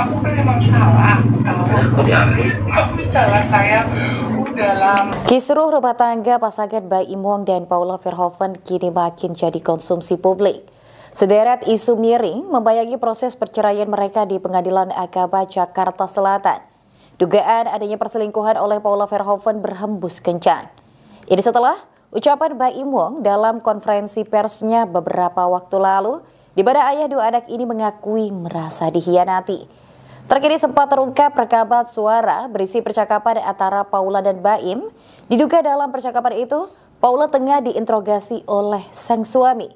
aku kan emang salah oh, iya. Kisruh rumah tangga pasangan Bayi Imong dan Paula Verhoeven kini makin jadi konsumsi publik. Sederet isu miring membayangi proses perceraian mereka di Pengadilan Agama Jakarta Selatan. Dugaan adanya perselingkuhan oleh Paula Verhoeven berhembus kencang. Ini setelah ucapan Baim Wong dalam konferensi persnya beberapa waktu lalu, di mana ayah dua anak ini mengakui merasa dihianati. Terkini sempat terungkap perkabat suara berisi percakapan antara Paula dan Baim. Diduga dalam percakapan itu, Paula tengah diinterogasi oleh sang suami.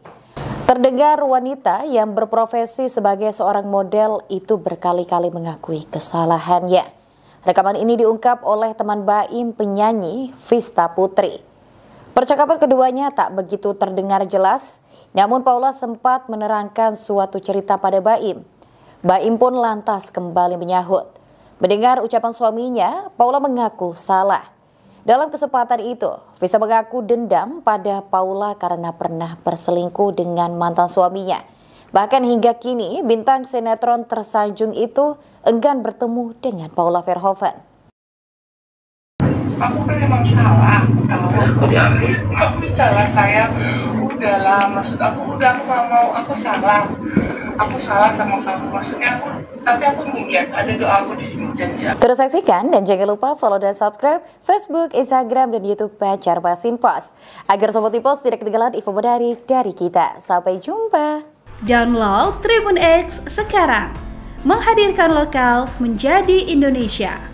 Terdengar wanita yang berprofesi sebagai seorang model itu berkali-kali mengakui kesalahannya. Rekaman ini diungkap oleh teman Baim penyanyi Vista Putri. Percakapan keduanya tak begitu terdengar jelas, namun Paula sempat menerangkan suatu cerita pada Baim. Baim pun lantas kembali menyahut. Mendengar ucapan suaminya, Paula mengaku salah. Dalam kesempatan itu, Visa mengaku dendam pada Paula karena pernah berselingkuh dengan mantan suaminya. Bahkan hingga kini, bintang sinetron tersanjung itu enggan bertemu dengan Paula Verhoeven. Aku kan emang salah, aku, aku salah saya, udahlah maksud aku udah aku mau, aku salah aku salah sama kamu maksudnya aku tapi aku melihat ada doa aku di sini janji terus saksikan dan jangan lupa follow dan subscribe Facebook Instagram dan YouTube Pacar Basin Pos agar sobat Tipos tidak ketinggalan info menarik dari kita sampai jumpa download Tribun X sekarang menghadirkan lokal menjadi Indonesia